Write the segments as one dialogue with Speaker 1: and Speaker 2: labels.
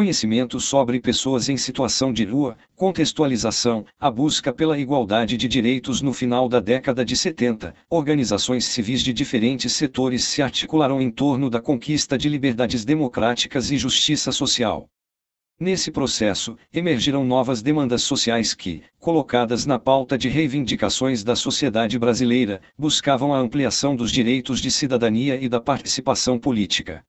Speaker 1: conhecimento sobre pessoas em situação de rua, contextualização, a busca pela igualdade de direitos no final da década de 70, organizações civis de diferentes setores se articularam em torno da conquista de liberdades democráticas e justiça social. Nesse processo, emergiram novas demandas sociais que, colocadas na pauta de reivindicações da sociedade brasileira, buscavam a ampliação dos direitos de cidadania e da participação política.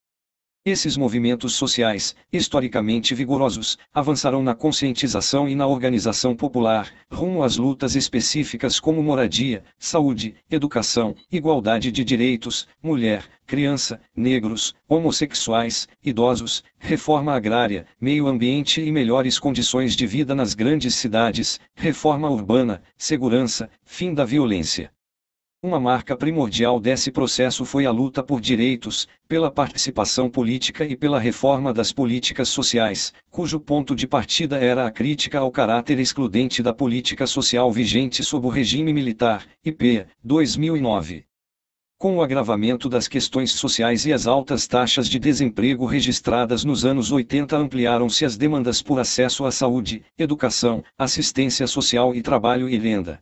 Speaker 1: Esses movimentos sociais, historicamente vigorosos, avançaram na conscientização e na organização popular, rumo às lutas específicas como moradia, saúde, educação, igualdade de direitos, mulher, criança, negros, homossexuais, idosos, reforma agrária, meio ambiente e melhores condições de vida nas grandes cidades, reforma urbana, segurança, fim da violência. Uma marca primordial desse processo foi a luta por direitos, pela participação política e pela reforma das políticas sociais, cujo ponto de partida era a crítica ao caráter excludente da política social vigente sob o regime militar, IP 2009. Com o agravamento das questões sociais e as altas taxas de desemprego registradas nos anos 80, ampliaram-se as demandas por acesso à saúde, educação, assistência social e trabalho e renda.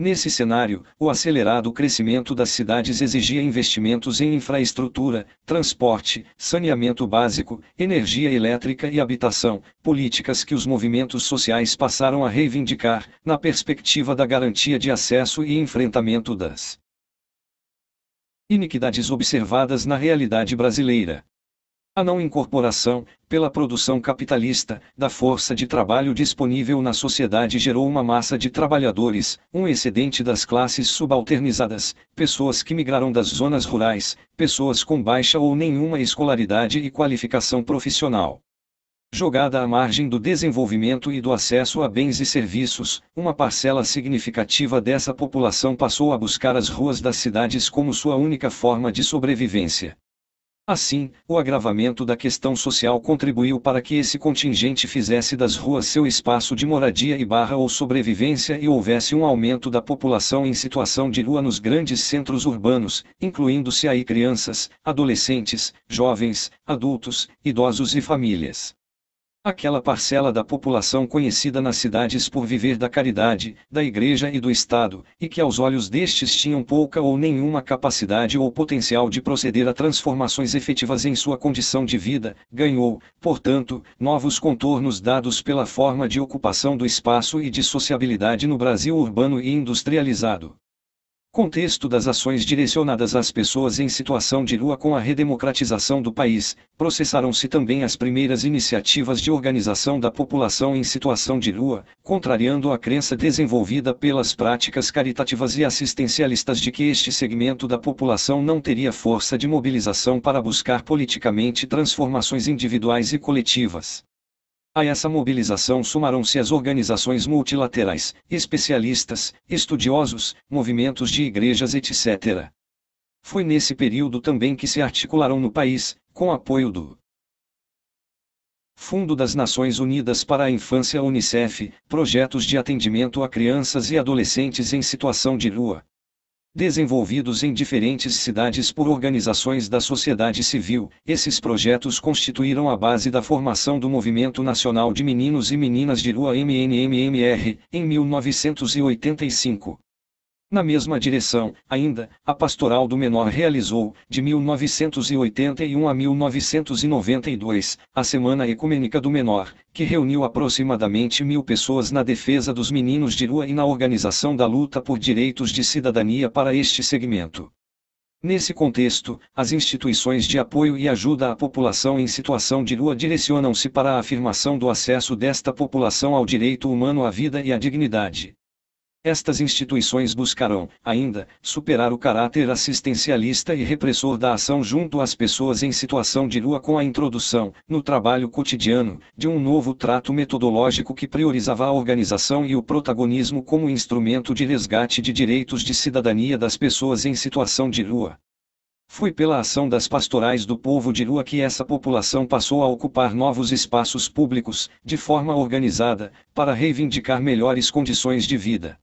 Speaker 1: Nesse cenário, o acelerado crescimento das cidades exigia investimentos em infraestrutura, transporte, saneamento básico, energia elétrica e habitação, políticas que os movimentos sociais passaram a reivindicar, na perspectiva da garantia de acesso e enfrentamento das iniquidades observadas na realidade brasileira a não incorporação, pela produção capitalista, da força de trabalho disponível na sociedade gerou uma massa de trabalhadores, um excedente das classes subalternizadas, pessoas que migraram das zonas rurais, pessoas com baixa ou nenhuma escolaridade e qualificação profissional. Jogada à margem do desenvolvimento e do acesso a bens e serviços, uma parcela significativa dessa população passou a buscar as ruas das cidades como sua única forma de sobrevivência. Assim, o agravamento da questão social contribuiu para que esse contingente fizesse das ruas seu espaço de moradia e barra ou sobrevivência e houvesse um aumento da população em situação de rua nos grandes centros urbanos, incluindo-se aí crianças, adolescentes, jovens, adultos, idosos e famílias aquela parcela da população conhecida nas cidades por viver da caridade, da igreja e do Estado, e que aos olhos destes tinham pouca ou nenhuma capacidade ou potencial de proceder a transformações efetivas em sua condição de vida, ganhou, portanto, novos contornos dados pela forma de ocupação do espaço e de sociabilidade no Brasil urbano e industrializado. Contexto das ações direcionadas às pessoas em situação de rua com a redemocratização do país, processaram-se também as primeiras iniciativas de organização da população em situação de rua, contrariando a crença desenvolvida pelas práticas caritativas e assistencialistas de que este segmento da população não teria força de mobilização para buscar politicamente transformações individuais e coletivas. A essa mobilização sumaram se as organizações multilaterais, especialistas, estudiosos, movimentos de igrejas, etc. Foi nesse período também que se articularam no país, com apoio do Fundo das Nações Unidas para a Infância Unicef, projetos de atendimento a crianças e adolescentes em situação de rua, desenvolvidos em diferentes cidades por organizações da sociedade civil. Esses projetos constituíram a base da formação do Movimento Nacional de Meninos e Meninas de Rua MNMMR, em 1985. Na mesma direção, ainda, a Pastoral do Menor realizou, de 1981 a 1992, a Semana Ecumênica do Menor, que reuniu aproximadamente mil pessoas na defesa dos meninos de rua e na organização da luta por direitos de cidadania para este segmento. Nesse contexto, as instituições de apoio e ajuda à população em situação de rua direcionam-se para a afirmação do acesso desta população ao direito humano à vida e à dignidade. Estas instituições buscarão, ainda, superar o caráter assistencialista e repressor da ação junto às pessoas em situação de rua com a introdução, no trabalho cotidiano, de um novo trato metodológico que priorizava a organização e o protagonismo como instrumento de resgate de direitos de cidadania das pessoas em situação de rua. Foi pela ação das pastorais do povo de rua que essa população passou a ocupar novos espaços públicos, de forma organizada, para reivindicar melhores condições de vida.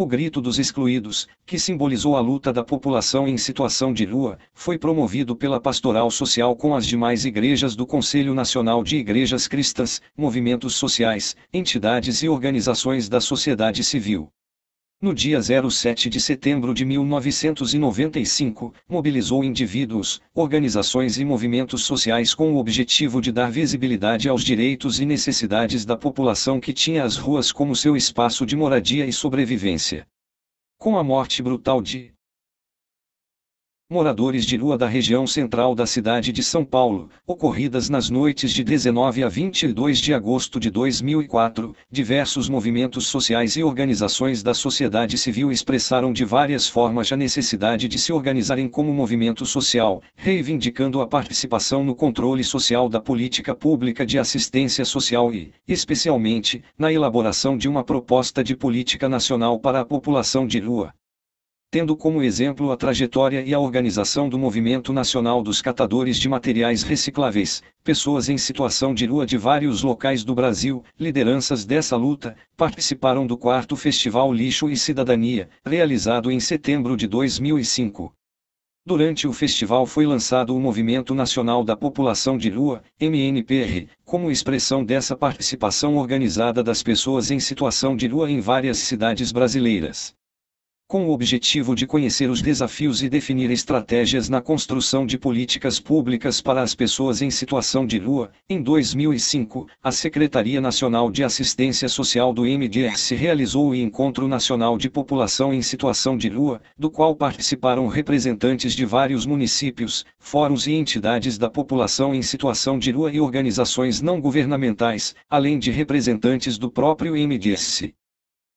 Speaker 1: O Grito dos Excluídos, que simbolizou a luta da população em situação de rua, foi promovido pela Pastoral Social com as demais igrejas do Conselho Nacional de Igrejas Cristãs, movimentos sociais, entidades e organizações da sociedade civil. No dia 07 de setembro de 1995, mobilizou indivíduos, organizações e movimentos sociais com o objetivo de dar visibilidade aos direitos e necessidades da população que tinha as ruas como seu espaço de moradia e sobrevivência. Com a morte brutal de moradores de rua da região central da cidade de São Paulo, ocorridas nas noites de 19 a 22 de agosto de 2004, diversos movimentos sociais e organizações da sociedade civil expressaram de várias formas a necessidade de se organizarem como movimento social, reivindicando a participação no controle social da política pública de assistência social e, especialmente, na elaboração de uma proposta de política nacional para a população de rua tendo como exemplo a trajetória e a organização do Movimento Nacional dos Catadores de Materiais Recicláveis, pessoas em situação de rua de vários locais do Brasil, lideranças dessa luta, participaram do quarto Festival Lixo e Cidadania, realizado em setembro de 2005. Durante o festival foi lançado o Movimento Nacional da População de Rua, MNPR, como expressão dessa participação organizada das pessoas em situação de rua em várias cidades brasileiras com o objetivo de conhecer os desafios e definir estratégias na construção de políticas públicas para as pessoas em situação de rua. Em 2005, a Secretaria Nacional de Assistência Social do MDS realizou o Encontro Nacional de População em Situação de Rua, do qual participaram representantes de vários municípios, fóruns e entidades da população em situação de rua e organizações não governamentais, além de representantes do próprio MDS.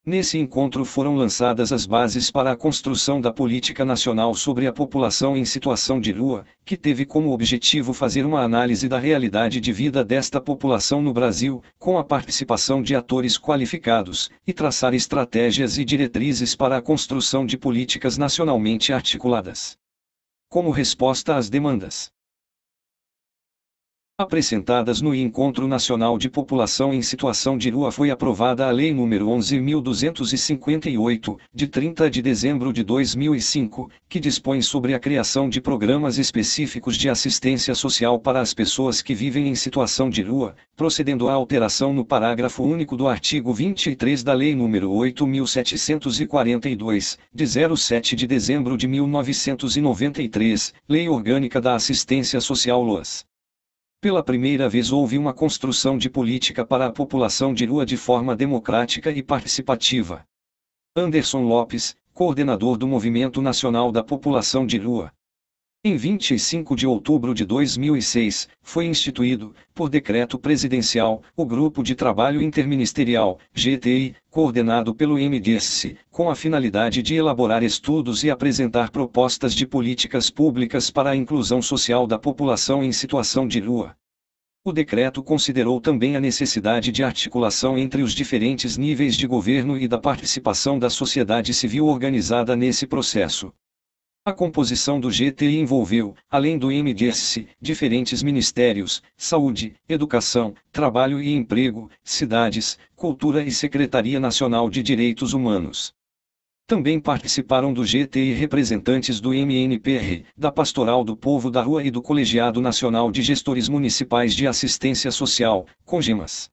Speaker 1: Nesse encontro foram lançadas as bases para a construção da política nacional sobre a população em situação de rua, que teve como objetivo fazer uma análise da realidade de vida desta população no Brasil, com a participação de atores qualificados, e traçar estratégias e diretrizes para a construção de políticas nacionalmente articuladas. Como resposta às demandas apresentadas no Encontro Nacional de População em Situação de Rua foi aprovada a Lei nº 11.258, de 30 de dezembro de 2005, que dispõe sobre a criação de programas específicos de assistência social para as pessoas que vivem em situação de rua, procedendo à alteração no parágrafo único do artigo 23 da Lei nº 8.742, de 07 de dezembro de 1993, Lei Orgânica da Assistência Social LOAS. Pela primeira vez houve uma construção de política para a população de rua de forma democrática e participativa. Anderson Lopes, coordenador do Movimento Nacional da População de Rua, em 25 de outubro de 2006, foi instituído, por decreto presidencial, o Grupo de Trabalho Interministerial, GTI, coordenado pelo MDS, com a finalidade de elaborar estudos e apresentar propostas de políticas públicas para a inclusão social da população em situação de rua. O decreto considerou também a necessidade de articulação entre os diferentes níveis de governo e da participação da sociedade civil organizada nesse processo. A composição do GTI envolveu, além do MDSC, diferentes ministérios, saúde, educação, trabalho e emprego, cidades, cultura e Secretaria Nacional de Direitos Humanos. Também participaram do GTI representantes do MNPR, da Pastoral do Povo da Rua e do Colegiado Nacional de Gestores Municipais de Assistência Social, CONGEMAS.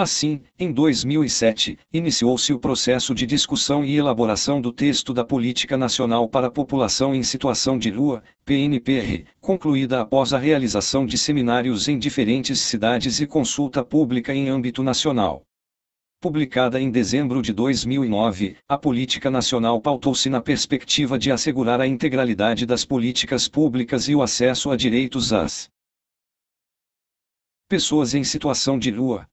Speaker 1: Assim, em 2007, iniciou-se o processo de discussão e elaboração do texto da Política Nacional para a População em Situação de Rua, PNPR, concluída após a realização de seminários em diferentes cidades e consulta pública em âmbito nacional. Publicada em dezembro de 2009, a política nacional pautou-se na perspectiva de assegurar a integralidade das políticas públicas e o acesso a direitos às pessoas em situação de rua,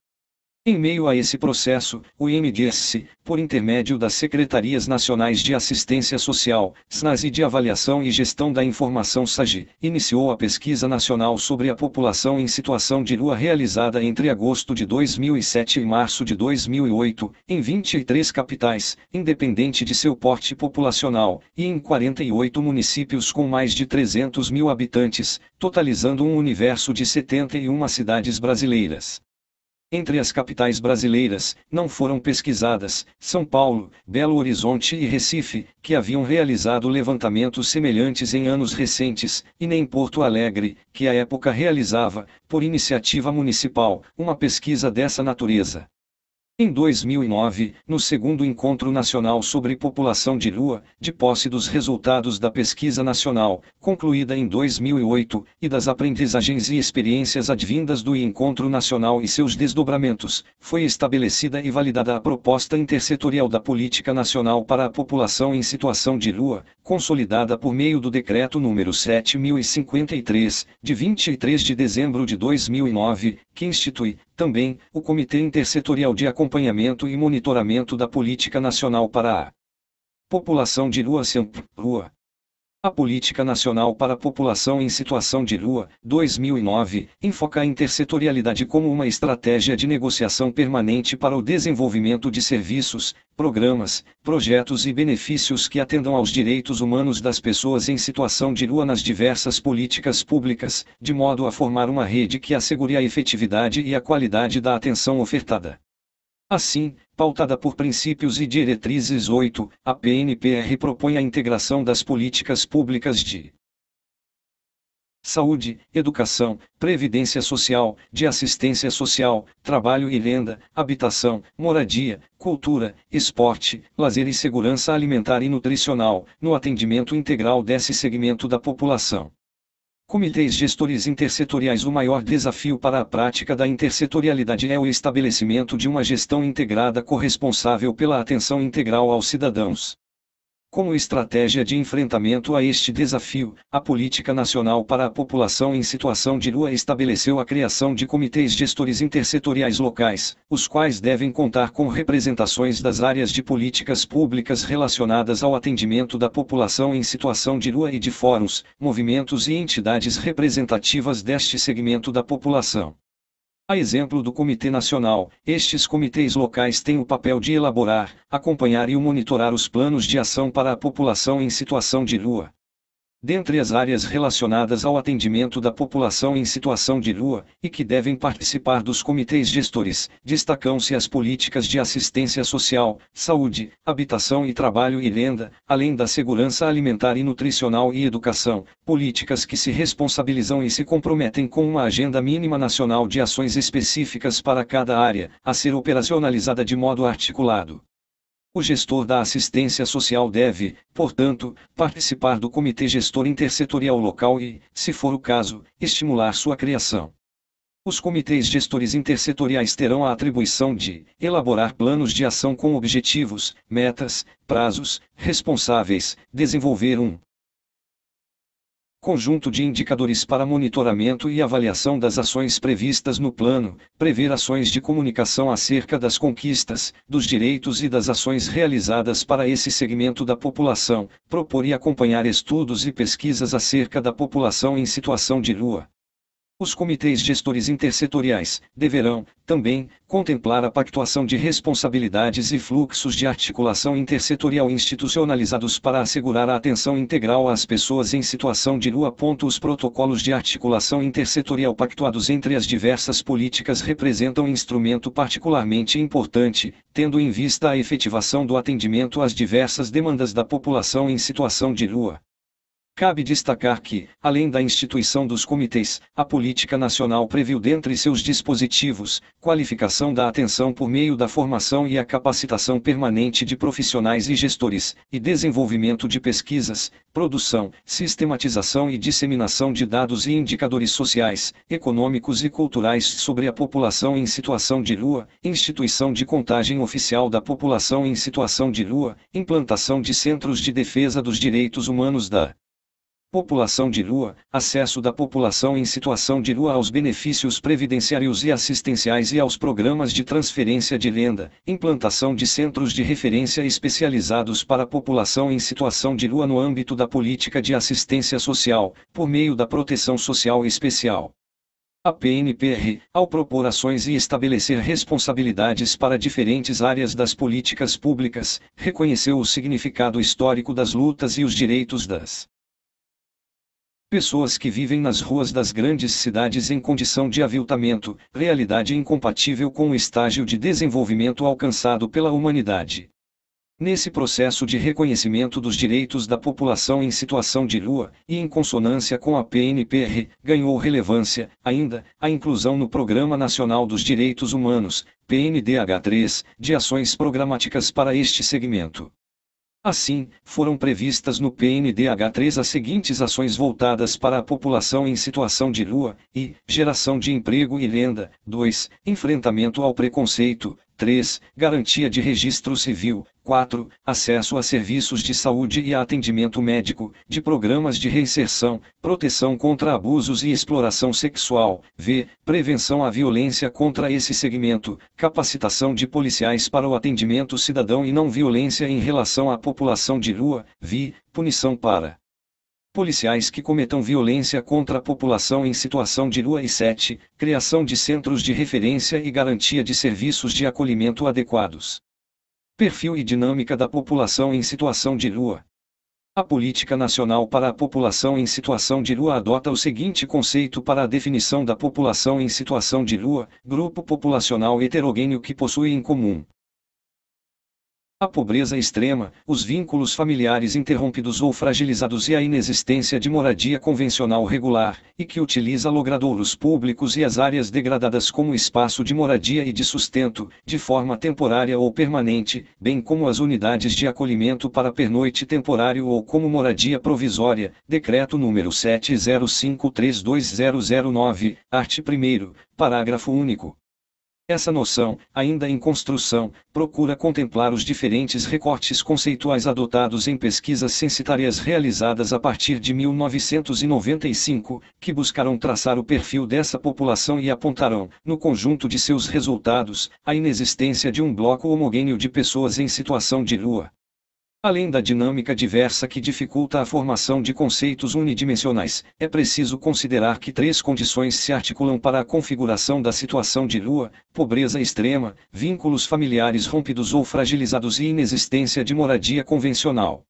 Speaker 1: em meio a esse processo, o IMDS, por intermédio das Secretarias Nacionais de Assistência Social, SNAS e de Avaliação e Gestão da Informação SAGI, iniciou a pesquisa nacional sobre a população em situação de rua realizada entre agosto de 2007 e março de 2008, em 23 capitais, independente de seu porte populacional, e em 48 municípios com mais de 300 mil habitantes, totalizando um universo de 71 cidades brasileiras entre as capitais brasileiras, não foram pesquisadas, São Paulo, Belo Horizonte e Recife, que haviam realizado levantamentos semelhantes em anos recentes, e nem Porto Alegre, que à época realizava, por iniciativa municipal, uma pesquisa dessa natureza. Em 2009, no segundo Encontro Nacional sobre População de Lua, de posse dos resultados da pesquisa nacional, concluída em 2008, e das aprendizagens e experiências advindas do Encontro Nacional e seus desdobramentos, foi estabelecida e validada a proposta intersetorial da Política Nacional para a População em Situação de Lua, consolidada por meio do Decreto número 7053, de 23 de dezembro de 2009, que institui, também, o Comitê Intersetorial de Acompanhamento acompanhamento e monitoramento da política nacional para a população de rua sem rua. A Política Nacional para a População em Situação de Rua, 2009, enfoca a intersetorialidade como uma estratégia de negociação permanente para o desenvolvimento de serviços, programas, projetos e benefícios que atendam aos direitos humanos das pessoas em situação de rua nas diversas políticas públicas, de modo a formar uma rede que assegure a efetividade e a qualidade da atenção ofertada. Assim, pautada por princípios e diretrizes 8, a PNPR propõe a integração das políticas públicas de saúde, educação, previdência social, de assistência social, trabalho e renda, habitação, moradia, cultura, esporte, lazer e segurança alimentar e nutricional, no atendimento integral desse segmento da população. Comitês gestores intersetoriais O maior desafio para a prática da intersetorialidade é o estabelecimento de uma gestão integrada corresponsável pela atenção integral aos cidadãos. Como estratégia de enfrentamento a este desafio, a Política Nacional para a População em Situação de Rua estabeleceu a criação de comitês gestores intersetoriais locais, os quais devem contar com representações das áreas de políticas públicas relacionadas ao atendimento da população em situação de rua e de fóruns, movimentos e entidades representativas deste segmento da população. A exemplo do Comitê Nacional, estes comitês locais têm o papel de elaborar, acompanhar e monitorar os planos de ação para a população em situação de rua dentre as áreas relacionadas ao atendimento da população em situação de rua, e que devem participar dos comitês gestores, destacam-se as políticas de assistência social, saúde, habitação e trabalho e renda, além da segurança alimentar e nutricional e educação, políticas que se responsabilizam e se comprometem com uma agenda mínima nacional de ações específicas para cada área, a ser operacionalizada de modo articulado. O gestor da assistência social deve, portanto, participar do Comitê Gestor Intersetorial Local e, se for o caso, estimular sua criação. Os comitês gestores intersetoriais terão a atribuição de elaborar planos de ação com objetivos, metas, prazos, responsáveis, desenvolver um conjunto de indicadores para monitoramento e avaliação das ações previstas no plano, prever ações de comunicação acerca das conquistas, dos direitos e das ações realizadas para esse segmento da população, propor e acompanhar estudos e pesquisas acerca da população em situação de rua os comitês gestores intersetoriais deverão, também, contemplar a pactuação de responsabilidades e fluxos de articulação intersetorial institucionalizados para assegurar a atenção integral às pessoas em situação de rua. Os protocolos de articulação intersetorial pactuados entre as diversas políticas representam um instrumento particularmente importante, tendo em vista a efetivação do atendimento às diversas demandas da população em situação de rua. Cabe destacar que, além da instituição dos comitês, a política nacional previu dentre seus dispositivos, qualificação da atenção por meio da formação e a capacitação permanente de profissionais e gestores, e desenvolvimento de pesquisas, produção, sistematização e disseminação de dados e indicadores sociais, econômicos e culturais sobre a população em situação de rua, instituição de contagem oficial da população em situação de rua, implantação de centros de defesa dos direitos humanos da População de rua, acesso da população em situação de rua aos benefícios previdenciários e assistenciais e aos programas de transferência de renda, implantação de centros de referência especializados para a população em situação de rua no âmbito da política de assistência social, por meio da proteção social especial. A PNPR, ao propor ações e estabelecer responsabilidades para diferentes áreas das políticas públicas, reconheceu o significado histórico das lutas e os direitos das pessoas que vivem nas ruas das grandes cidades em condição de aviltamento, realidade incompatível com o estágio de desenvolvimento alcançado pela humanidade. Nesse processo de reconhecimento dos direitos da população em situação de rua, e em consonância com a PNPR, ganhou relevância, ainda, a inclusão no Programa Nacional dos Direitos Humanos, PNDH3, de ações programáticas para este segmento. Assim, foram previstas no PNDH 3 as seguintes ações voltadas para a população em situação de rua, e geração de emprego e renda, 2. Enfrentamento ao preconceito, 3. Garantia de registro civil. 4. Acesso a serviços de saúde e atendimento médico, de programas de reinserção, proteção contra abusos e exploração sexual. V. Prevenção à violência contra esse segmento, capacitação de policiais para o atendimento cidadão e não violência em relação à população de rua. V. Punição para policiais que cometam violência contra a população em situação de rua e 7, criação de centros de referência e garantia de serviços de acolhimento adequados. Perfil e dinâmica da população em situação de rua. A Política Nacional para a População em Situação de Rua adota o seguinte conceito para a definição da população em situação de rua: grupo populacional heterogêneo que possui em comum a pobreza extrema, os vínculos familiares interrompidos ou fragilizados e a inexistência de moradia convencional regular, e que utiliza logradouros públicos e as áreas degradadas como espaço de moradia e de sustento, de forma temporária ou permanente, bem como as unidades de acolhimento para pernoite temporário ou como moradia provisória, decreto número 70532009, art. 1 parágrafo único. Essa noção, ainda em construção, procura contemplar os diferentes recortes conceituais adotados em pesquisas censitárias realizadas a partir de 1995, que buscaram traçar o perfil dessa população e apontarão, no conjunto de seus resultados, a inexistência de um bloco homogêneo de pessoas em situação de rua. Além da dinâmica diversa que dificulta a formação de conceitos unidimensionais, é preciso considerar que três condições se articulam para a configuração da situação de rua: pobreza extrema, vínculos familiares rompidos ou fragilizados e inexistência de moradia convencional.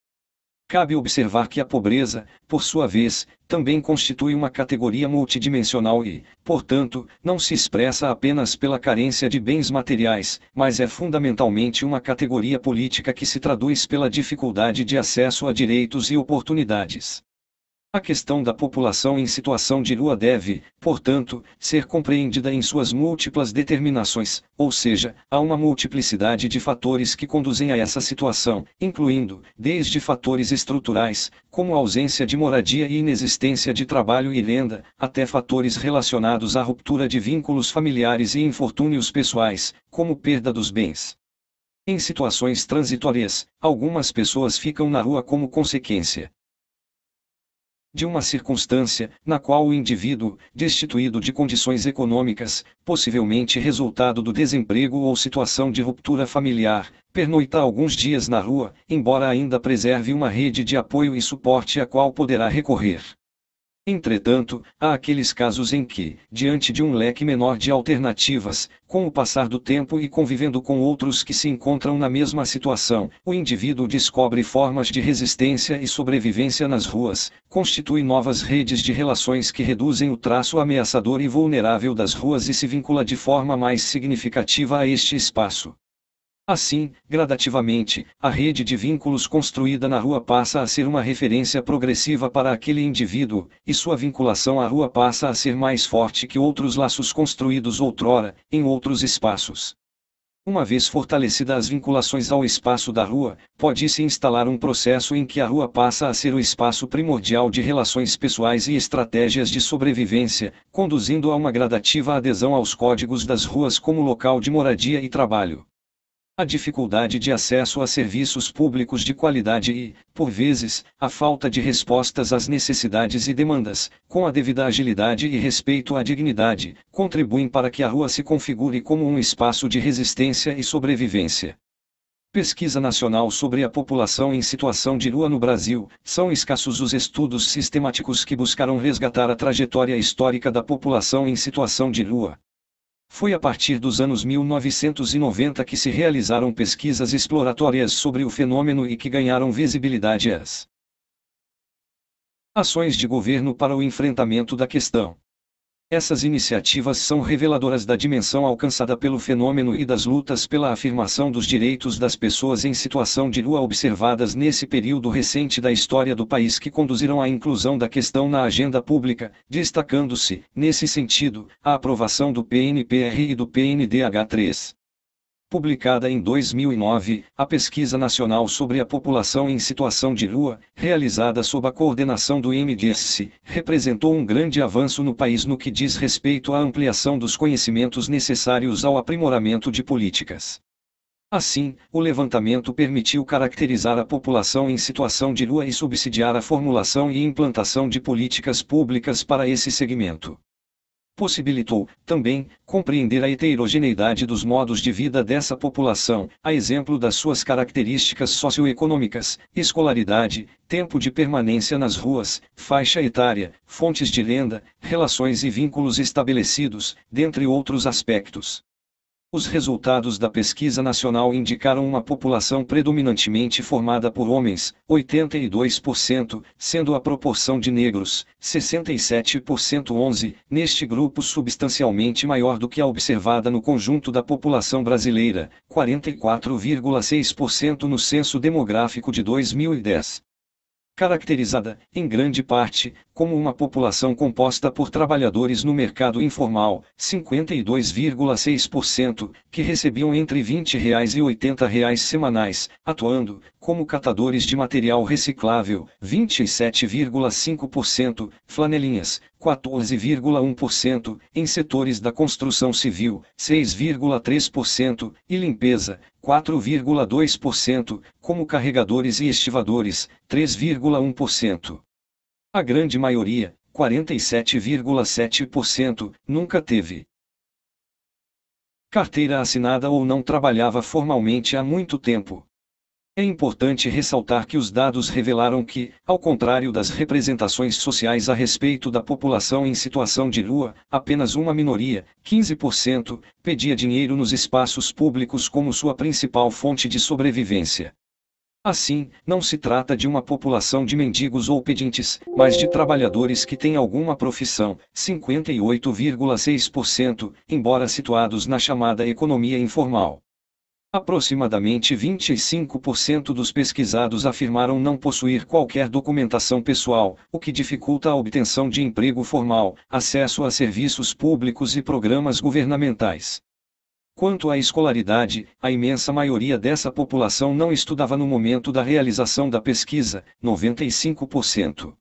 Speaker 1: Cabe observar que a pobreza, por sua vez, também constitui uma categoria multidimensional e, portanto, não se expressa apenas pela carência de bens materiais, mas é fundamentalmente uma categoria política que se traduz pela dificuldade de acesso a direitos e oportunidades. A questão da população em situação de rua deve, portanto, ser compreendida em suas múltiplas determinações, ou seja, há uma multiplicidade de fatores que conduzem a essa situação, incluindo, desde fatores estruturais, como ausência de moradia e inexistência de trabalho e renda, até fatores relacionados à ruptura de vínculos familiares e infortúnios pessoais, como perda dos bens. Em situações transitórias, algumas pessoas ficam na rua como consequência, de uma circunstância, na qual o indivíduo, destituído de condições econômicas, possivelmente resultado do desemprego ou situação de ruptura familiar, pernoita alguns dias na rua, embora ainda preserve uma rede de apoio e suporte a qual poderá recorrer. Entretanto, há aqueles casos em que, diante de um leque menor de alternativas, com o passar do tempo e convivendo com outros que se encontram na mesma situação, o indivíduo descobre formas de resistência e sobrevivência nas ruas, constitui novas redes de relações que reduzem o traço ameaçador e vulnerável das ruas e se vincula de forma mais significativa a este espaço. Assim, gradativamente, a rede de vínculos construída na rua passa a ser uma referência progressiva para aquele indivíduo, e sua vinculação à rua passa a ser mais forte que outros laços construídos outrora, em outros espaços. Uma vez fortalecidas as vinculações ao espaço da rua, pode-se instalar um processo em que a rua passa a ser o espaço primordial de relações pessoais e estratégias de sobrevivência, conduzindo a uma gradativa adesão aos códigos das ruas como local de moradia e trabalho a dificuldade de acesso a serviços públicos de qualidade e, por vezes, a falta de respostas às necessidades e demandas, com a devida agilidade e respeito à dignidade, contribuem para que a rua se configure como um espaço de resistência e sobrevivência. Pesquisa Nacional sobre a População em Situação de Rua no Brasil, são escassos os estudos sistemáticos que buscaram resgatar a trajetória histórica da população em situação de rua. Foi a partir dos anos 1990 que se realizaram pesquisas exploratórias sobre o fenômeno e que ganharam visibilidade as ações de governo para o enfrentamento da questão. Essas iniciativas são reveladoras da dimensão alcançada pelo fenômeno e das lutas pela afirmação dos direitos das pessoas em situação de rua observadas nesse período recente da história do país que conduziram à inclusão da questão na agenda pública, destacando-se, nesse sentido, a aprovação do PNPR e do PNDH3 publicada em 2009, a Pesquisa Nacional sobre a População em Situação de Rua, realizada sob a coordenação do IMDS, representou um grande avanço no país no que diz respeito à ampliação dos conhecimentos necessários ao aprimoramento de políticas. Assim, o levantamento permitiu caracterizar a população em situação de rua e subsidiar a formulação e implantação de políticas públicas para esse segmento possibilitou, também, compreender a heterogeneidade dos modos de vida dessa população, a exemplo das suas características socioeconômicas, escolaridade, tempo de permanência nas ruas, faixa etária, fontes de renda, relações e vínculos estabelecidos, dentre outros aspectos. Os resultados da pesquisa nacional indicaram uma população predominantemente formada por homens, 82%, sendo a proporção de negros, 67% 11, neste grupo substancialmente maior do que a observada no conjunto da população brasileira, 44,6% no censo demográfico de 2010 caracterizada, em grande parte, como uma população composta por trabalhadores no mercado informal, 52,6%, que recebiam entre R$ 20 e R$ 80 reais semanais, atuando, como catadores de material reciclável, 27,5%, flanelinhas, 14,1%, em setores da construção civil, 6,3%, e limpeza, 4,2%, como carregadores e estivadores, 3,1%. A grande maioria, 47,7%, nunca teve carteira assinada ou não trabalhava formalmente há muito tempo. É importante ressaltar que os dados revelaram que, ao contrário das representações sociais a respeito da população em situação de rua, apenas uma minoria, 15%, pedia dinheiro nos espaços públicos como sua principal fonte de sobrevivência. Assim, não se trata de uma população de mendigos ou pedintes, mas de trabalhadores que têm alguma profissão, 58,6%, embora situados na chamada economia informal. Aproximadamente 25% dos pesquisados afirmaram não possuir qualquer documentação pessoal, o que dificulta a obtenção de emprego formal, acesso a serviços públicos e programas governamentais. Quanto à escolaridade, a imensa maioria dessa população não estudava no momento da realização da pesquisa, 95%.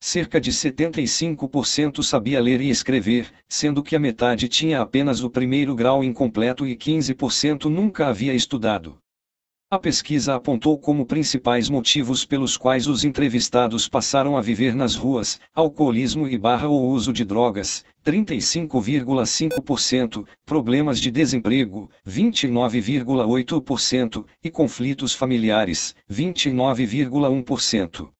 Speaker 1: Cerca de 75% sabia ler e escrever, sendo que a metade tinha apenas o primeiro grau incompleto e 15% nunca havia estudado. A pesquisa apontou como principais motivos pelos quais os entrevistados passaram a viver nas ruas, alcoolismo e barra ou uso de drogas, 35,5%, problemas de desemprego, 29,8% e conflitos familiares, 29,1%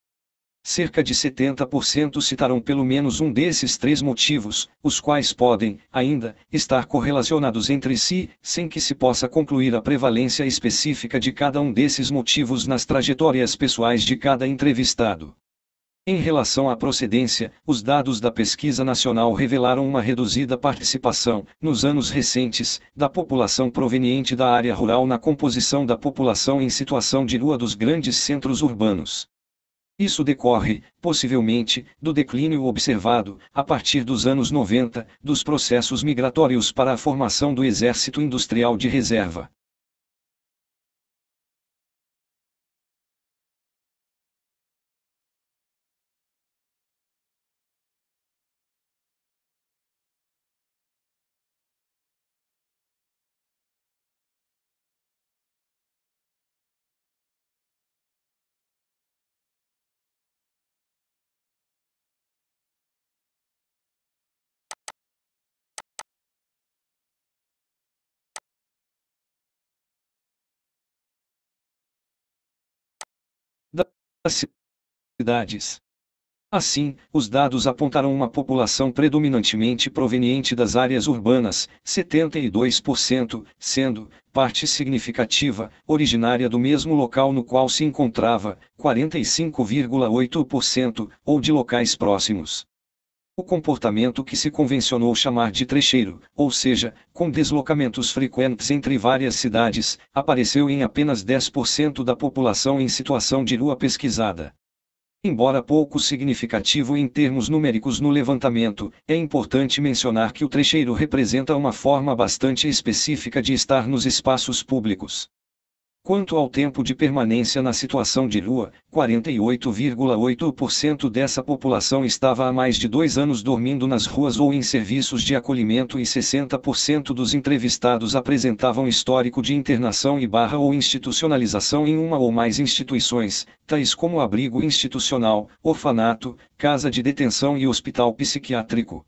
Speaker 1: cerca de 70% citarão pelo menos um desses três motivos, os quais podem, ainda, estar correlacionados entre si, sem que se possa concluir a prevalência específica de cada um desses motivos nas trajetórias pessoais de cada entrevistado. Em relação à procedência, os dados da pesquisa nacional revelaram uma reduzida participação, nos anos recentes, da população proveniente da área rural na composição da população em situação de rua dos grandes centros urbanos. Isso decorre, possivelmente, do declínio observado, a partir dos anos 90, dos processos migratórios para a formação do Exército Industrial de Reserva. As cidades. Assim, os dados apontaram uma população predominantemente proveniente das áreas urbanas, 72%, sendo, parte significativa, originária do mesmo local no qual se encontrava, 45,8%, ou de locais próximos o comportamento que se convencionou chamar de trecheiro, ou seja, com deslocamentos frequentes entre várias cidades, apareceu em apenas 10% da população em situação de rua pesquisada. Embora pouco significativo em termos numéricos no levantamento, é importante mencionar que o trecheiro representa uma forma bastante específica de estar nos espaços públicos. Quanto ao tempo de permanência na situação de rua, 48,8% dessa população estava há mais de dois anos dormindo nas ruas ou em serviços de acolhimento e 60% dos entrevistados apresentavam histórico de internação e barra ou institucionalização em uma ou mais instituições, tais como abrigo institucional, orfanato, casa de detenção e hospital psiquiátrico.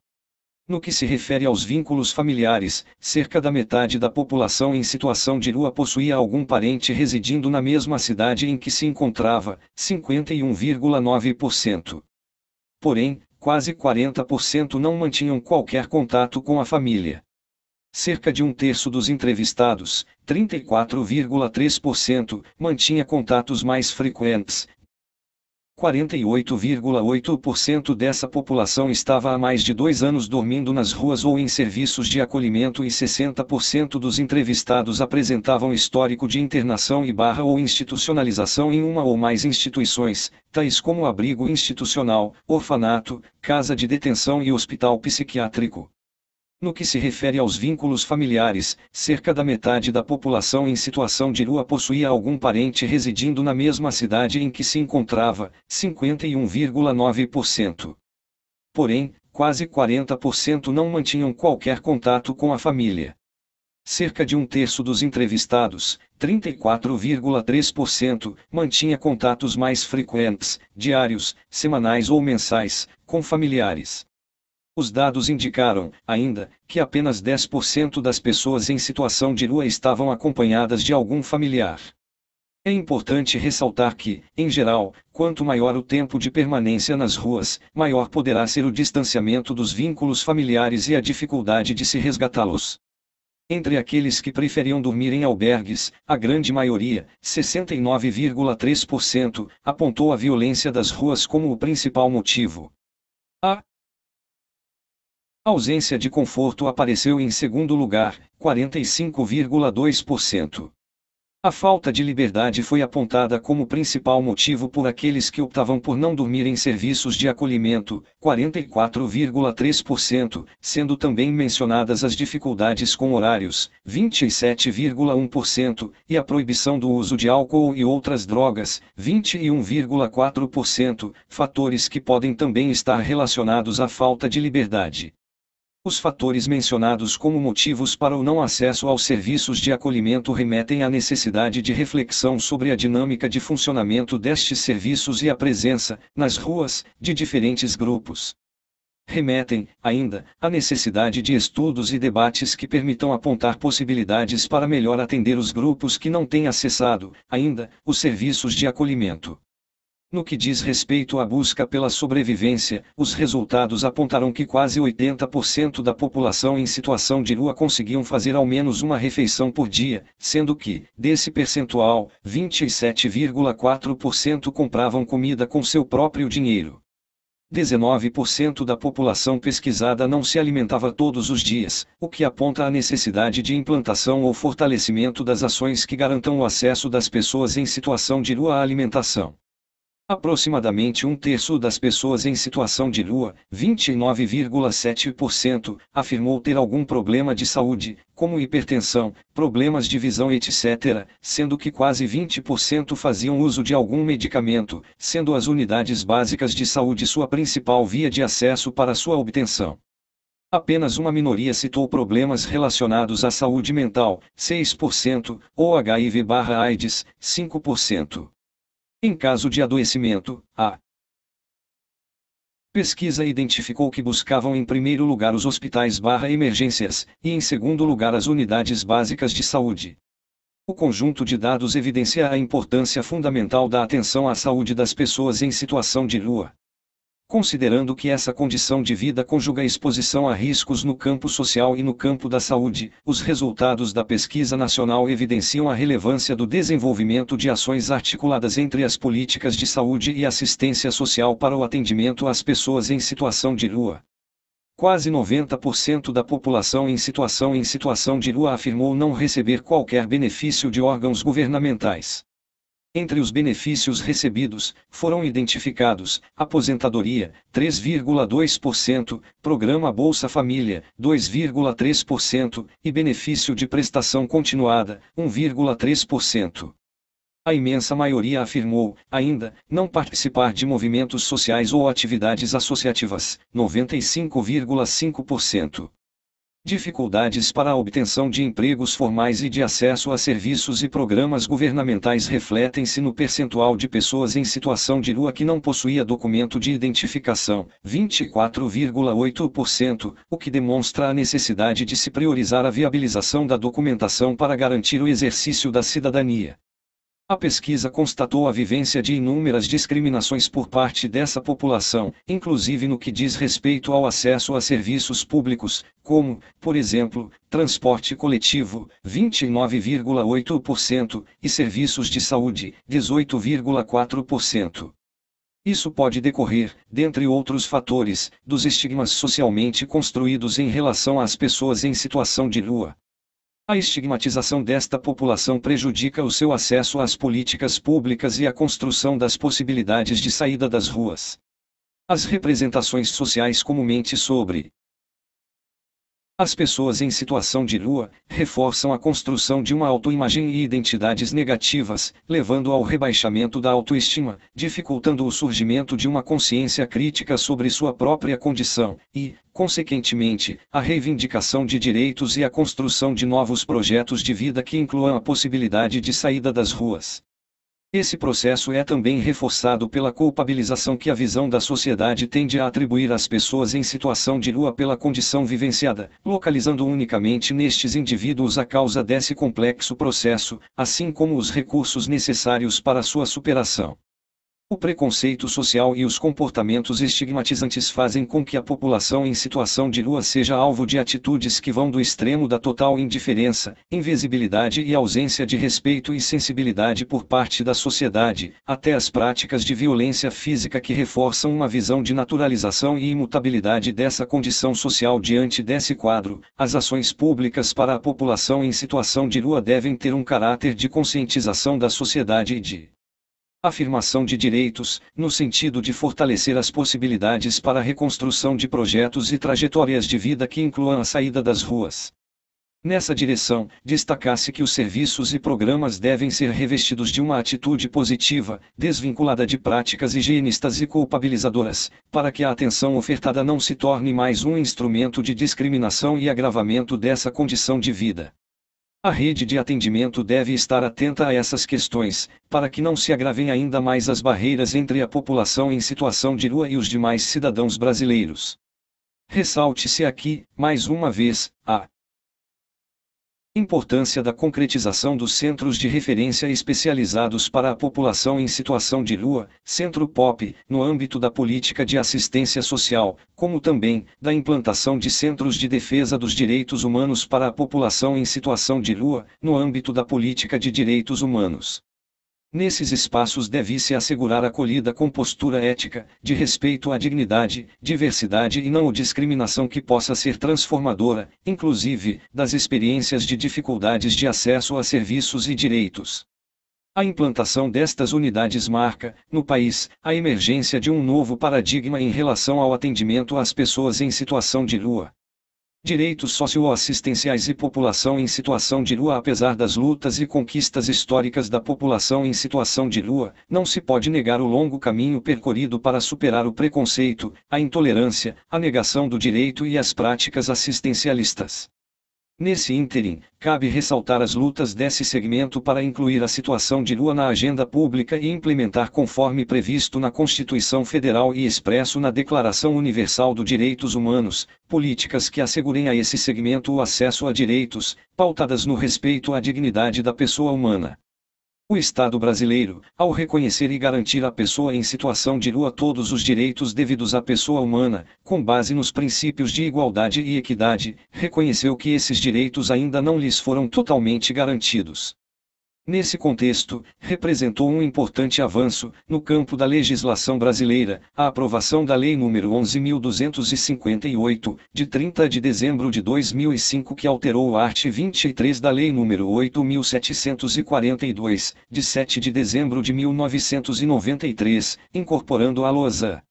Speaker 1: No que se refere aos vínculos familiares, cerca da metade da população em situação de rua possuía algum parente residindo na mesma cidade em que se encontrava, 51,9%. Porém, quase 40% não mantinham qualquer contato com a família. Cerca de um terço dos entrevistados, 34,3%, mantinha contatos mais frequentes, 48,8% dessa população estava há mais de dois anos dormindo nas ruas ou em serviços de acolhimento e 60% dos entrevistados apresentavam histórico de internação e barra ou institucionalização em uma ou mais instituições, tais como abrigo institucional, orfanato, casa de detenção e hospital psiquiátrico. No que se refere aos vínculos familiares, cerca da metade da população em situação de rua possuía algum parente residindo na mesma cidade em que se encontrava, 51,9%. Porém, quase 40% não mantinham qualquer contato com a família. Cerca de um terço dos entrevistados, 34,3%, mantinha contatos mais frequentes, diários, semanais ou mensais, com familiares. Os dados indicaram, ainda, que apenas 10% das pessoas em situação de rua estavam acompanhadas de algum familiar. É importante ressaltar que, em geral, quanto maior o tempo de permanência nas ruas, maior poderá ser o distanciamento dos vínculos familiares e a dificuldade de se resgatá-los. Entre aqueles que preferiam dormir em albergues, a grande maioria, 69,3%, apontou a violência das ruas como o principal motivo. A Ausência de conforto apareceu em segundo lugar, 45,2%. A falta de liberdade foi apontada como principal motivo por aqueles que optavam por não dormir em serviços de acolhimento, 44,3%, sendo também mencionadas as dificuldades com horários, 27,1%, e a proibição do uso de álcool e outras drogas, 21,4%, fatores que podem também estar relacionados à falta de liberdade. Os fatores mencionados como motivos para o não acesso aos serviços de acolhimento remetem à necessidade de reflexão sobre a dinâmica de funcionamento destes serviços e a presença, nas ruas, de diferentes grupos. Remetem, ainda, à necessidade de estudos e debates que permitam apontar possibilidades para melhor atender os grupos que não têm acessado, ainda, os serviços de acolhimento. No que diz respeito à busca pela sobrevivência, os resultados apontaram que quase 80% da população em situação de rua conseguiam fazer ao menos uma refeição por dia, sendo que, desse percentual, 27,4% compravam comida com seu próprio dinheiro. 19% da população pesquisada não se alimentava todos os dias, o que aponta a necessidade de implantação ou fortalecimento das ações que garantam o acesso das pessoas em situação de rua à alimentação. Aproximadamente um terço das pessoas em situação de rua, 29,7%, afirmou ter algum problema de saúde, como hipertensão, problemas de visão, etc., sendo que quase 20% faziam uso de algum medicamento, sendo as unidades básicas de saúde sua principal via de acesso para sua obtenção. Apenas uma minoria citou problemas relacionados à saúde mental, 6%, ou HIV/AIDS, 5%. Em caso de adoecimento, a pesquisa identificou que buscavam em primeiro lugar os hospitais barra emergências, e em segundo lugar as unidades básicas de saúde. O conjunto de dados evidencia a importância fundamental da atenção à saúde das pessoas em situação de rua considerando que essa condição de vida conjuga exposição a riscos no campo social e no campo da saúde, os resultados da pesquisa nacional evidenciam a relevância do desenvolvimento de ações articuladas entre as políticas de saúde e assistência social para o atendimento às pessoas em situação de rua. Quase 90% da população em situação em situação de rua afirmou não receber qualquer benefício de órgãos governamentais. Entre os benefícios recebidos, foram identificados: aposentadoria, 3,2%, programa Bolsa Família, 2,3%, e benefício de prestação continuada, 1,3%. A imensa maioria afirmou, ainda, não participar de movimentos sociais ou atividades associativas, 95,5%. Dificuldades para a obtenção de empregos formais e de acesso a serviços e programas governamentais refletem-se no percentual de pessoas em situação de rua que não possuía documento de identificação, 24,8%, o que demonstra a necessidade de se priorizar a viabilização da documentação para garantir o exercício da cidadania. A pesquisa constatou a vivência de inúmeras discriminações por parte dessa população, inclusive no que diz respeito ao acesso a serviços públicos, como, por exemplo, transporte coletivo, 29,8%, e serviços de saúde, 18,4%. Isso pode decorrer, dentre outros fatores, dos estigmas socialmente construídos em relação às pessoas em situação de rua. A estigmatização desta população prejudica o seu acesso às políticas públicas e à construção das possibilidades de saída das ruas. As representações sociais comumente sobre as pessoas em situação de rua reforçam a construção de uma autoimagem e identidades negativas, levando ao rebaixamento da autoestima, dificultando o surgimento de uma consciência crítica sobre sua própria condição e, consequentemente, a reivindicação de direitos e a construção de novos projetos de vida que incluam a possibilidade de saída das ruas. Esse processo é também reforçado pela culpabilização que a visão da sociedade tende a atribuir às pessoas em situação de rua pela condição vivenciada, localizando unicamente nestes indivíduos a causa desse complexo processo, assim como os recursos necessários para sua superação. O preconceito social e os comportamentos estigmatizantes fazem com que a população em situação de rua seja alvo de atitudes que vão do extremo da total indiferença, invisibilidade e ausência de respeito e sensibilidade por parte da sociedade, até as práticas de violência física que reforçam uma visão de naturalização e imutabilidade dessa condição social diante desse quadro. As ações públicas para a população em situação de rua devem ter um caráter de conscientização da sociedade e de afirmação de direitos, no sentido de fortalecer as possibilidades para a reconstrução de projetos e trajetórias de vida que incluam a saída das ruas. Nessa direção, destacasse que os serviços e programas devem ser revestidos de uma atitude positiva, desvinculada de práticas higienistas e culpabilizadoras, para que a atenção ofertada não se torne mais um instrumento de discriminação e agravamento dessa condição de vida. A rede de atendimento deve estar atenta a essas questões, para que não se agravem ainda mais as barreiras entre a população em situação de rua e os demais cidadãos brasileiros. Ressalte-se aqui, mais uma vez, a Importância da concretização dos centros de referência especializados para a população em situação de rua, Centro POP, no âmbito da política de assistência social, como também da implantação de centros de defesa dos direitos humanos para a população em situação de rua, no âmbito da política de direitos humanos. Nesses espaços deve-se assegurar acolhida com postura ética, de respeito à dignidade, diversidade e não discriminação que possa ser transformadora, inclusive, das experiências de dificuldades de acesso a serviços e direitos. A implantação destas unidades marca, no país, a emergência de um novo paradigma em relação ao atendimento às pessoas em situação de rua direitos socioassistenciais e população em situação de rua. Apesar das lutas e conquistas históricas da população em situação de rua, não se pode negar o longo caminho percorrido para superar o preconceito, a intolerância, a negação do direito e as práticas assistencialistas. Nesse ínterim, cabe ressaltar as lutas desse segmento para incluir a situação de Lua na agenda pública e implementar conforme previsto na Constituição Federal e expresso na Declaração Universal dos Direitos Humanos, políticas que assegurem a esse segmento o acesso a direitos, pautadas no respeito à dignidade da pessoa humana. O Estado brasileiro, ao reconhecer e garantir à pessoa em situação de rua todos os direitos devidos à pessoa humana, com base nos princípios de igualdade e equidade, reconheceu que esses direitos ainda não lhes foram totalmente garantidos. Nesse contexto, representou um importante avanço, no campo da legislação brasileira, a aprovação da Lei nº 11.258, de 30 de dezembro de 2005 que alterou o art. 23 da Lei nº 8.742, de 7 de dezembro de 1993, incorporando a LOSA.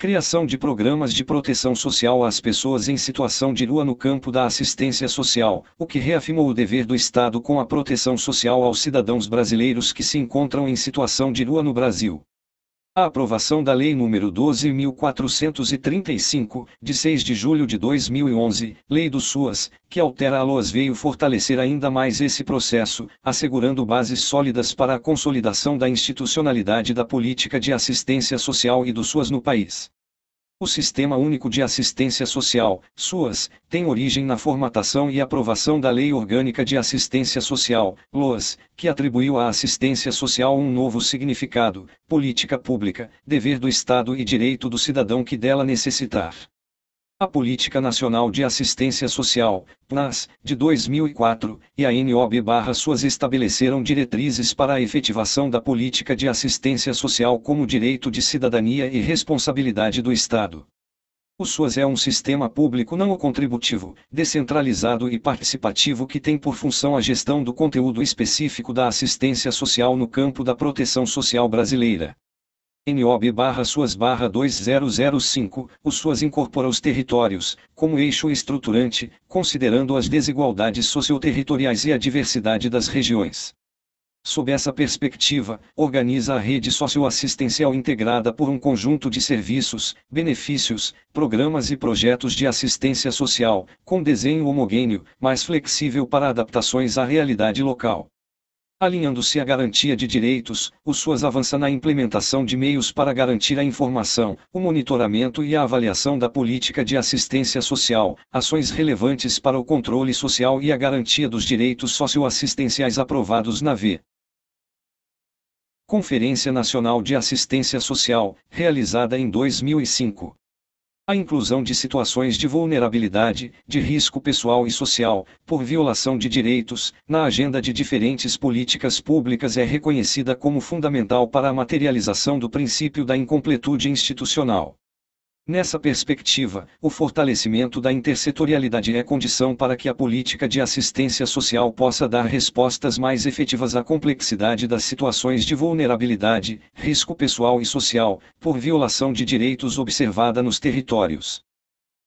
Speaker 1: Criação de programas de proteção social às pessoas em situação de rua no campo da assistência social, o que reafirmou o dever do Estado com a proteção social aos cidadãos brasileiros que se encontram em situação de rua no Brasil. A aprovação da Lei nº 12.435, de 6 de julho de 2011, Lei do SUAS, que altera a LOAS veio fortalecer ainda mais esse processo, assegurando bases sólidas para a consolidação da institucionalidade da política de assistência social e do SUAS no país. O Sistema Único de Assistência Social, SUAS, tem origem na formatação e aprovação da Lei Orgânica de Assistência Social, LOAS, que atribuiu à assistência social um novo significado, política pública, dever do Estado e direito do cidadão que dela necessitar. A Política Nacional de Assistência Social, PNAS, de 2004, e a NOB barra suas estabeleceram diretrizes para a efetivação da política de assistência social como direito de cidadania e responsabilidade do Estado. O SUAS é um sistema público não contributivo, descentralizado e participativo que tem por função a gestão do conteúdo específico da assistência social no campo da proteção social brasileira. NOB barra suas barra 2005, o suas incorpora os territórios, como eixo estruturante, considerando as desigualdades socioterritoriais e a diversidade das regiões. Sob essa perspectiva, organiza a rede socioassistencial integrada por um conjunto de serviços, benefícios, programas e projetos de assistência social, com desenho homogêneo, mais flexível para adaptações à realidade local alinhando-se à garantia de direitos, o SUAS avança na implementação de meios para garantir a informação, o monitoramento e a avaliação da política de assistência social, ações relevantes para o controle social e a garantia dos direitos socioassistenciais aprovados na V. Conferência Nacional de Assistência Social, realizada em 2005 a inclusão de situações de vulnerabilidade, de risco pessoal e social, por violação de direitos, na agenda de diferentes políticas públicas é reconhecida como fundamental para a materialização do princípio da incompletude institucional. Nessa perspectiva, o fortalecimento da intersetorialidade é condição para que a política de assistência social possa dar respostas mais efetivas à complexidade das situações de vulnerabilidade, risco pessoal e social, por violação de direitos observada nos territórios.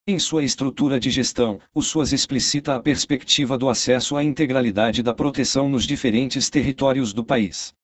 Speaker 1: Em sua estrutura de gestão, o SUAS explicita a perspectiva do acesso à integralidade da proteção nos diferentes territórios do país.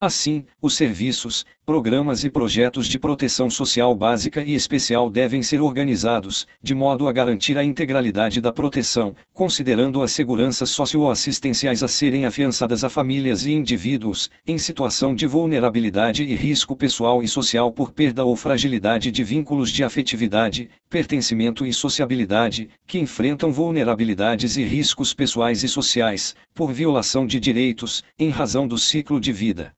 Speaker 1: Assim, os serviços, programas e projetos de proteção social básica e especial devem ser organizados, de modo a garantir a integralidade da proteção, considerando as seguranças socioassistenciais a serem afiançadas a famílias e indivíduos, em situação de vulnerabilidade e risco pessoal e social por perda ou fragilidade de vínculos de afetividade, pertencimento e sociabilidade, que enfrentam vulnerabilidades e riscos pessoais e sociais, por violação de direitos, em razão do ciclo de vida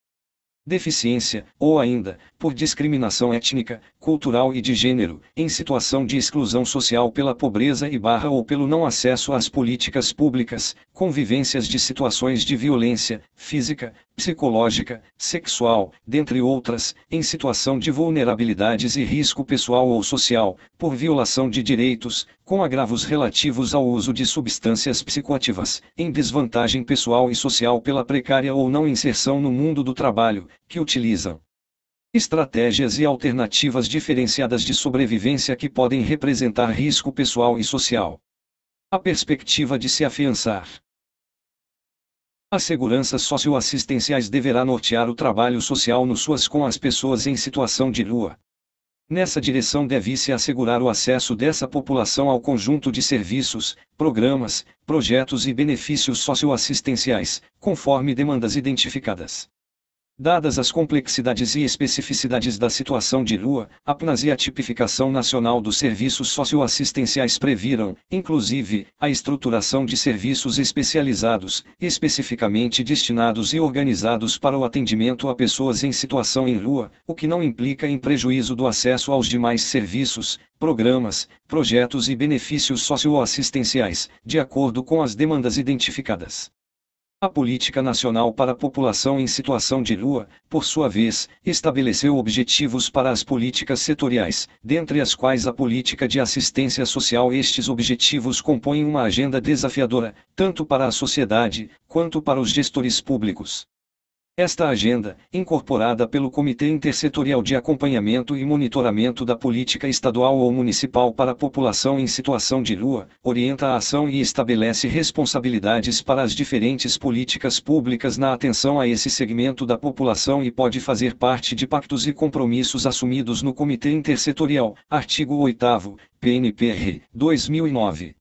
Speaker 1: deficiência, ou ainda, por discriminação étnica, cultural e de gênero, em situação de exclusão social pela pobreza e barra ou pelo não acesso às políticas públicas, convivências de situações de violência, física, psicológica, sexual, dentre outras, em situação de vulnerabilidades e risco pessoal ou social, por violação de direitos, com agravos relativos ao uso de substâncias psicoativas, em desvantagem pessoal e social pela precária ou não inserção no mundo do trabalho, que utilizam estratégias e alternativas diferenciadas de sobrevivência que podem representar risco pessoal e social. A perspectiva de se afiançar. As seguranças socioassistenciais deverá nortear o trabalho social no SUAS com as pessoas em situação de rua. Nessa direção deve-se assegurar o acesso dessa população ao conjunto de serviços, programas, projetos e benefícios socioassistenciais, conforme demandas identificadas. Dadas as complexidades e especificidades da situação de rua, a PNAS e a tipificação nacional dos serviços socioassistenciais previram, inclusive, a estruturação de serviços especializados, especificamente destinados e organizados para o atendimento a pessoas em situação em rua, o que não implica em prejuízo do acesso aos demais serviços, programas, projetos e benefícios socioassistenciais, de acordo com as demandas identificadas. A Política Nacional para a População em Situação de Rua, por sua vez, estabeleceu objetivos para as políticas setoriais, dentre as quais a política de assistência social. Estes objetivos compõem uma agenda desafiadora, tanto para a sociedade, quanto para os gestores públicos. Esta agenda, incorporada pelo Comitê Intersetorial de Acompanhamento e Monitoramento da Política Estadual ou Municipal para a População em Situação de Rua, orienta a ação e estabelece responsabilidades para as diferentes políticas públicas na atenção a esse segmento da população e pode fazer parte de pactos e compromissos assumidos no Comitê Intersetorial, artigo 8, PNPR, 2009.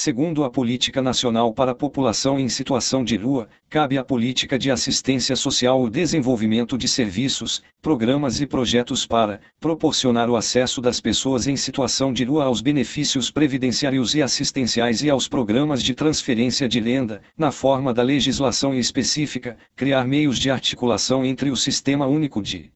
Speaker 1: Segundo a Política Nacional para a População em Situação de Rua, cabe à política de assistência social o desenvolvimento de serviços, programas e projetos para proporcionar o acesso das pessoas em situação de rua aos benefícios previdenciários e assistenciais e aos programas de transferência de renda, na forma da legislação específica, criar meios de articulação entre o Sistema Único de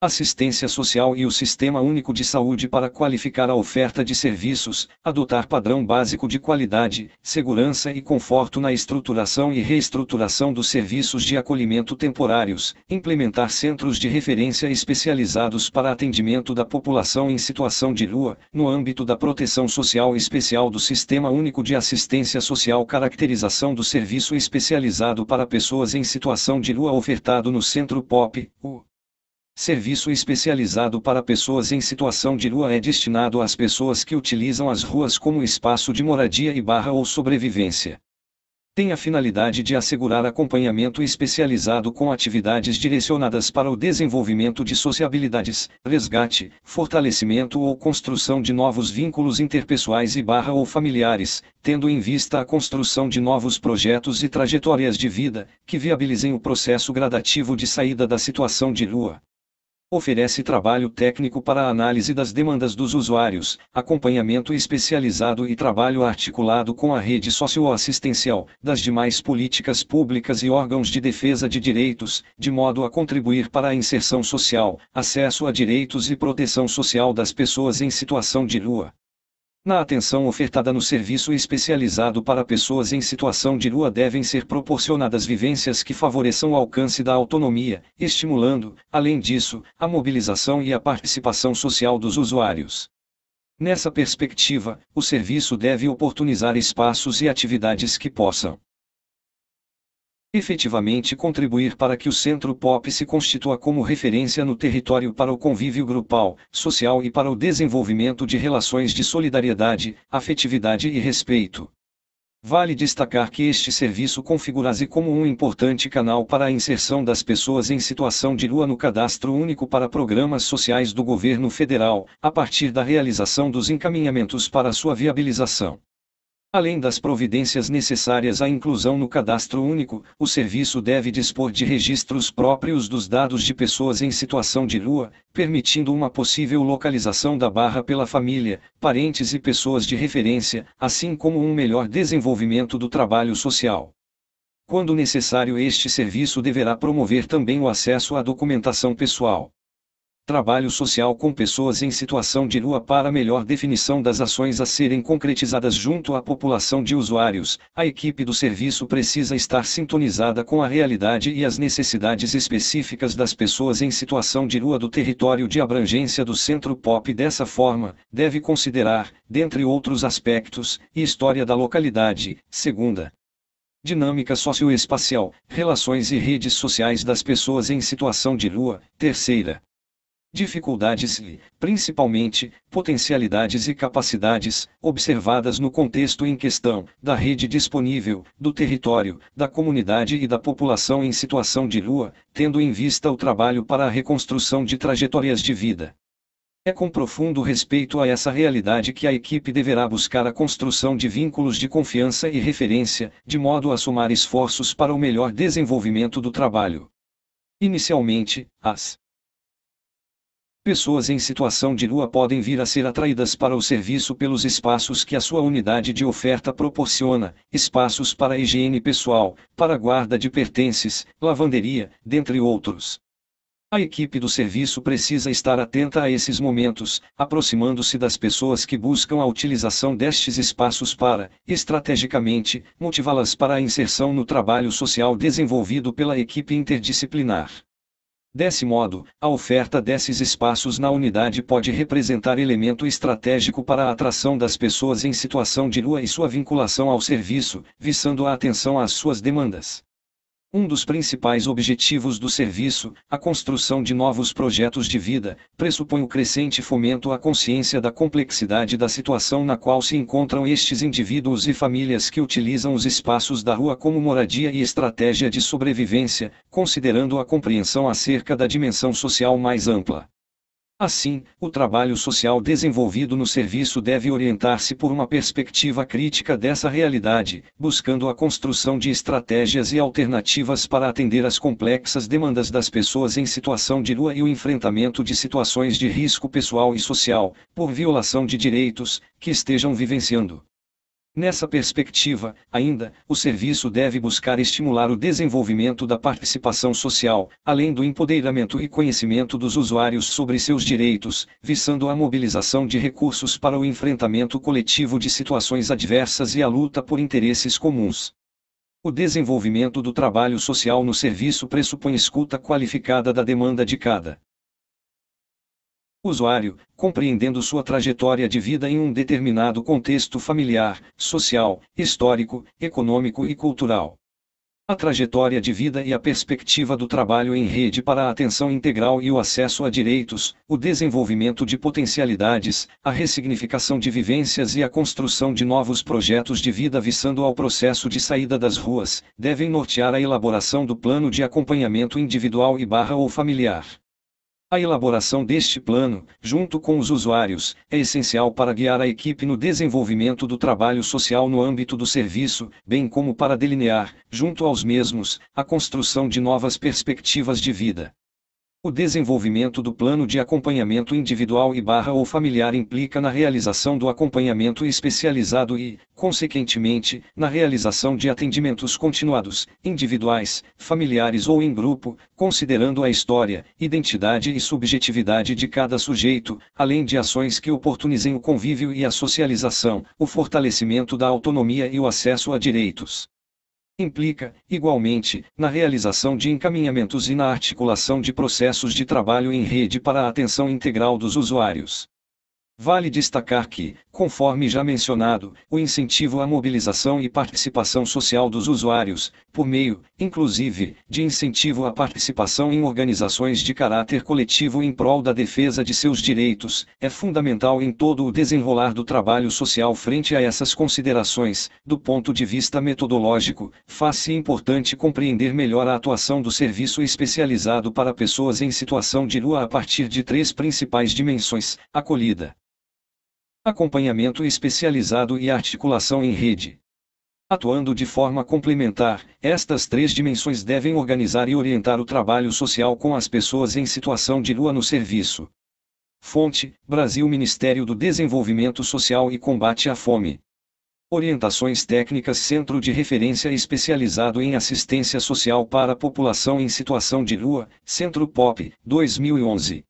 Speaker 1: assistência social e o Sistema Único de Saúde para qualificar a oferta de serviços, adotar padrão básico de qualidade, segurança e conforto na estruturação e reestruturação dos serviços de acolhimento temporários, implementar centros de referência especializados para atendimento da população em situação de rua, no âmbito da proteção social especial do Sistema Único de Assistência Social, caracterização do serviço especializado para pessoas em situação de rua ofertado no Centro POP, o Serviço especializado para pessoas em situação de rua é destinado às pessoas que utilizam as ruas como espaço de moradia e barra ou sobrevivência. Tem a finalidade de assegurar acompanhamento especializado com atividades direcionadas para o desenvolvimento de sociabilidades, resgate, fortalecimento ou construção de novos vínculos interpessoais e barra ou familiares, tendo em vista a construção de novos projetos e trajetórias de vida, que viabilizem o processo gradativo de saída da situação de rua. Oferece trabalho técnico para análise das demandas dos usuários, acompanhamento especializado e trabalho articulado com a rede socioassistencial, das demais políticas públicas e órgãos de defesa de direitos, de modo a contribuir para a inserção social, acesso a direitos e proteção social das pessoas em situação de rua na atenção ofertada no serviço especializado para pessoas em situação de rua devem ser proporcionadas vivências que favoreçam o alcance da autonomia, estimulando, além disso, a mobilização e a participação social dos usuários. Nessa perspectiva, o serviço deve oportunizar espaços e atividades que possam efetivamente contribuir para que o centro pop se constitua como referência no território para o convívio grupal, social e para o desenvolvimento de relações de solidariedade, afetividade e respeito. Vale destacar que este serviço configura-se como um importante canal para a inserção das pessoas em situação de rua no cadastro único para programas sociais do governo federal, a partir da realização dos encaminhamentos para sua viabilização. Além das providências necessárias à inclusão no cadastro único, o serviço deve dispor de registros próprios dos dados de pessoas em situação de rua, permitindo uma possível localização da barra pela família, parentes e pessoas de referência, assim como um melhor desenvolvimento do trabalho social. Quando necessário, este serviço deverá promover também o acesso à documentação pessoal trabalho social com pessoas em situação de rua para melhor definição das ações a serem concretizadas junto à população de usuários, a equipe do serviço precisa estar sintonizada com a realidade e as necessidades específicas das pessoas em situação de rua do território de abrangência do centro POP. Dessa forma, deve considerar, dentre outros aspectos, história da localidade, segunda, dinâmica socioespacial, relações e redes sociais das pessoas em situação de rua, terceira, dificuldades e, principalmente, potencialidades e capacidades, observadas no contexto em questão, da rede disponível, do território, da comunidade e da população em situação de rua, tendo em vista o trabalho para a reconstrução de trajetórias de vida. É com profundo respeito a essa realidade que a equipe deverá buscar a construção de vínculos de confiança e referência, de modo a somar esforços para o melhor desenvolvimento do trabalho. Inicialmente, as Pessoas em situação de rua podem vir a ser atraídas para o serviço pelos espaços que a sua unidade de oferta proporciona, espaços para higiene pessoal, para guarda de pertences, lavanderia, dentre outros. A equipe do serviço precisa estar atenta a esses momentos, aproximando-se das pessoas que buscam a utilização destes espaços para, estrategicamente, motivá-las para a inserção no trabalho social desenvolvido pela equipe interdisciplinar. Desse modo, a oferta desses espaços na unidade pode representar elemento estratégico para a atração das pessoas em situação de rua e sua vinculação ao serviço, visando a atenção às suas demandas. Um dos principais objetivos do serviço, a construção de novos projetos de vida, pressupõe o crescente fomento à consciência da complexidade da situação na qual se encontram estes indivíduos e famílias que utilizam os espaços da rua como moradia e estratégia de sobrevivência, considerando a compreensão acerca da dimensão social mais ampla. Assim, o trabalho social desenvolvido no serviço deve orientar-se por uma perspectiva crítica dessa realidade, buscando a construção de estratégias e alternativas para atender às complexas demandas das pessoas em situação de rua e o enfrentamento de situações de risco pessoal e social, por violação de direitos, que estejam vivenciando. Nessa perspectiva, ainda, o serviço deve buscar estimular o desenvolvimento da participação social, além do empoderamento e conhecimento dos usuários sobre seus direitos, visando a mobilização de recursos para o enfrentamento coletivo de situações adversas e a luta por interesses comuns. O desenvolvimento do trabalho social no serviço pressupõe escuta qualificada da demanda de cada Usuário, compreendendo sua trajetória de vida em um determinado contexto familiar, social, histórico, econômico e cultural. A trajetória de vida e a perspectiva do trabalho em rede para a atenção integral e o acesso a direitos, o desenvolvimento de potencialidades, a ressignificação de vivências e a construção de novos projetos de vida visando ao processo de saída das ruas, devem nortear a elaboração do plano de acompanhamento individual e barra ou familiar. A elaboração deste plano, junto com os usuários, é essencial para guiar a equipe no desenvolvimento do trabalho social no âmbito do serviço, bem como para delinear, junto aos mesmos, a construção de novas perspectivas de vida. O desenvolvimento do plano de acompanhamento individual e barra ou familiar implica na realização do acompanhamento especializado e, consequentemente, na realização de atendimentos continuados, individuais, familiares ou em grupo, considerando a história, identidade e subjetividade de cada sujeito, além de ações que oportunizem o convívio e a socialização, o fortalecimento da autonomia e o acesso a direitos implica, igualmente, na realização de encaminhamentos e na articulação de processos de trabalho em rede para a atenção integral dos usuários. Vale destacar que, conforme já mencionado, o incentivo à mobilização e participação social dos usuários, por meio, inclusive, de incentivo à participação em organizações de caráter coletivo em prol da defesa de seus direitos, é fundamental em todo o desenrolar do trabalho social frente a essas considerações, do ponto de vista metodológico, faz-se importante compreender melhor a atuação do serviço especializado para pessoas em situação de rua a partir de três principais dimensões: acolhida acompanhamento especializado e articulação em rede. Atuando de forma complementar, estas três dimensões devem organizar e orientar o trabalho social com as pessoas em situação de rua no serviço. Fonte: Brasil Ministério do Desenvolvimento Social e Combate à Fome. Orientações Técnicas Centro de Referência Especializado em Assistência Social para a População em Situação de Rua, Centro POP, 2011.